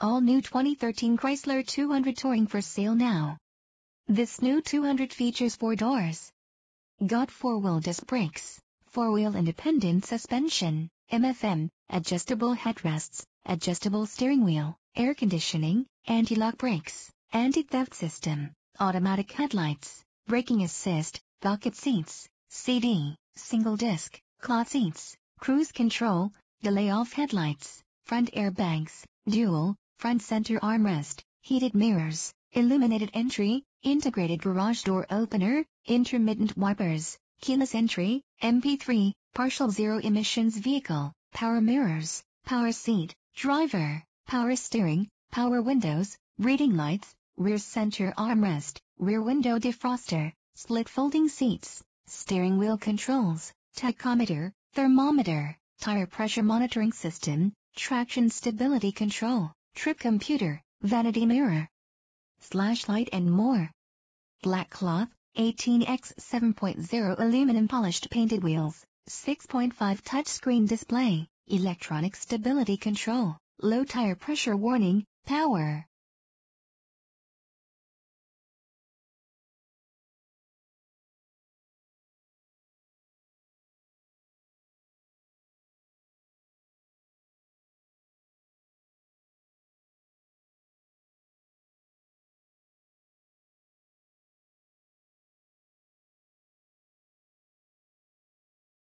All new 2013 Chrysler 200 Touring for sale now. This new 200 features four doors. Got four-wheel disc brakes, four-wheel independent suspension, MFM, adjustable headrests, adjustable steering wheel, air conditioning, anti-lock brakes, anti-theft system, automatic headlights, braking assist, bucket seats, CD, single disc, cloth seats, cruise control, delay off headlights, front airbags, dual, front center armrest, heated mirrors, illuminated entry, integrated garage door opener, intermittent wipers, keyless entry, MP3, partial zero emissions vehicle, power mirrors, power seat, driver, power steering, power windows, reading lights, rear center armrest, rear window defroster, split folding seats, steering wheel controls, tachometer, thermometer, tire pressure monitoring system, traction stability control, trip computer, vanity mirror, slash light and more. Black cloth, 18x 7.0 aluminum polished painted wheels, 6.5 touchscreen display, electronic stability control, low tire pressure warning, power.